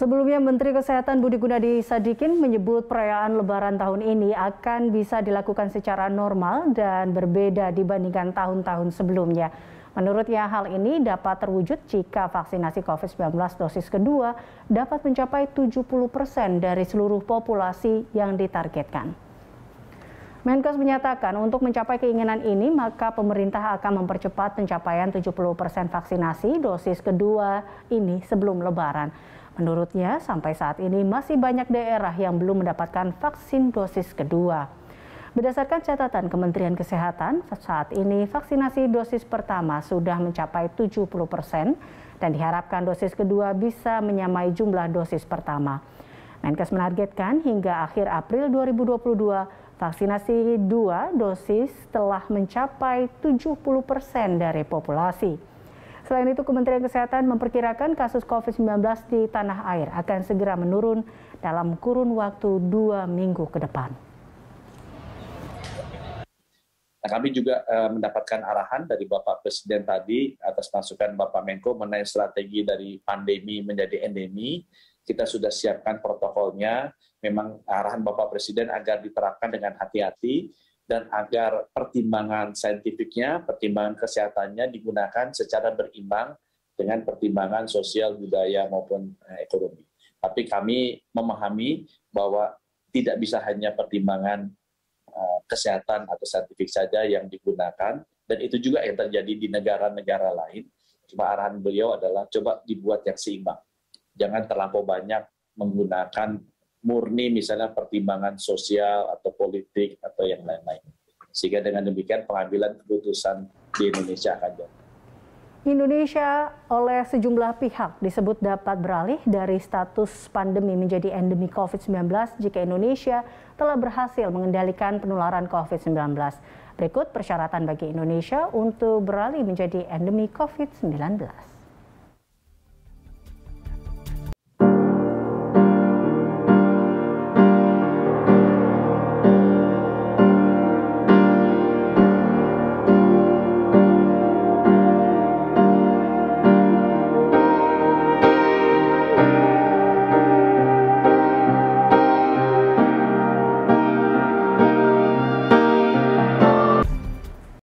Sebelumnya Menteri Kesehatan Budi Gunadi Sadikin menyebut perayaan Lebaran tahun ini akan bisa dilakukan secara normal dan berbeda dibandingkan tahun-tahun sebelumnya. Menurutnya hal ini dapat terwujud jika vaksinasi COVID-19 dosis kedua dapat mencapai 70 persen dari seluruh populasi yang ditargetkan. Menkes menyatakan untuk mencapai keinginan ini maka pemerintah akan mempercepat pencapaian 70 persen vaksinasi dosis kedua ini sebelum lebaran. Menurutnya sampai saat ini masih banyak daerah yang belum mendapatkan vaksin dosis kedua. Berdasarkan catatan Kementerian Kesehatan, saat ini vaksinasi dosis pertama sudah mencapai 70 persen dan diharapkan dosis kedua bisa menyamai jumlah dosis pertama. Menkes menargetkan hingga akhir April 2022 Vaksinasi dua dosis telah mencapai 70 persen dari populasi. Selain itu, Kementerian Kesehatan memperkirakan kasus COVID-19 di tanah air akan segera menurun dalam kurun waktu dua minggu ke depan. Nah, kami juga eh, mendapatkan arahan dari Bapak Presiden tadi atas masukan Bapak Menko mengenai strategi dari pandemi menjadi endemi kita sudah siapkan protokolnya, memang arahan Bapak Presiden agar diterapkan dengan hati-hati dan agar pertimbangan saintifiknya, pertimbangan kesehatannya digunakan secara berimbang dengan pertimbangan sosial, budaya maupun eh, ekonomi. Tapi kami memahami bahwa tidak bisa hanya pertimbangan eh, kesehatan atau saintifik saja yang digunakan dan itu juga yang terjadi di negara-negara lain. Cuma arahan beliau adalah coba dibuat yang seimbang jangan terlampau banyak menggunakan murni misalnya pertimbangan sosial atau politik atau yang lain-lain. Sehingga dengan demikian pengambilan keputusan di Indonesia akan jauh. Indonesia oleh sejumlah pihak disebut dapat beralih dari status pandemi menjadi endemi COVID-19 jika Indonesia telah berhasil mengendalikan penularan COVID-19. Berikut persyaratan bagi Indonesia untuk beralih menjadi endemi COVID-19.